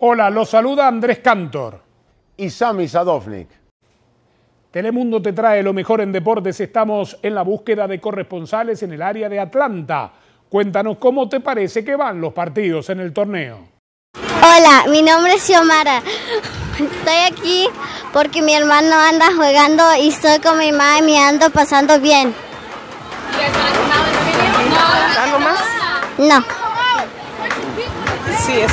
Hola, los saluda Andrés Cantor. Y Sami Sadovnik. Telemundo te trae lo mejor en deportes. Estamos en la búsqueda de corresponsales en el área de Atlanta. Cuéntanos cómo te parece que van los partidos en el torneo. Hola, mi nombre es Xiomara. Estoy aquí porque mi hermano anda jugando y estoy con mi mamá y me ando pasando bien. ¿Algo más? No. Sí, es.